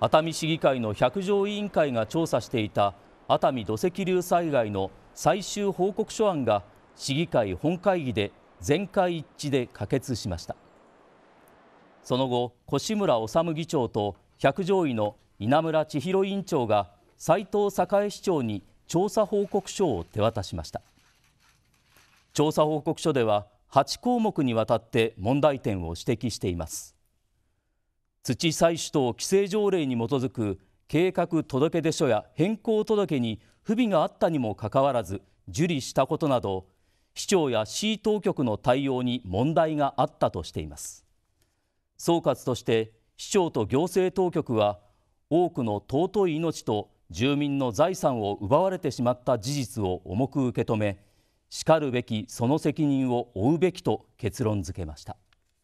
熱海市議会の百条委員会が調査していた熱海土石流災害の最終報告書案が市議会本会議で全会一致で可決しましたその後越村治議長と百条委の稲村千尋委員長が斉藤栄市長に調査報告書を手渡しました調査報告書では8項目にわたって問題点を指摘しています土採取等規制条例に基づく計画届出書や変更届に不備があったにもかかわらず受理したことなど市長や市当局の対応に問題があったとしています総括として市長と行政当局は多くの尊い命と住民の財産を奪われてしまった事実を重く受け止めしかるべきその責任を負うべきと結論付けました。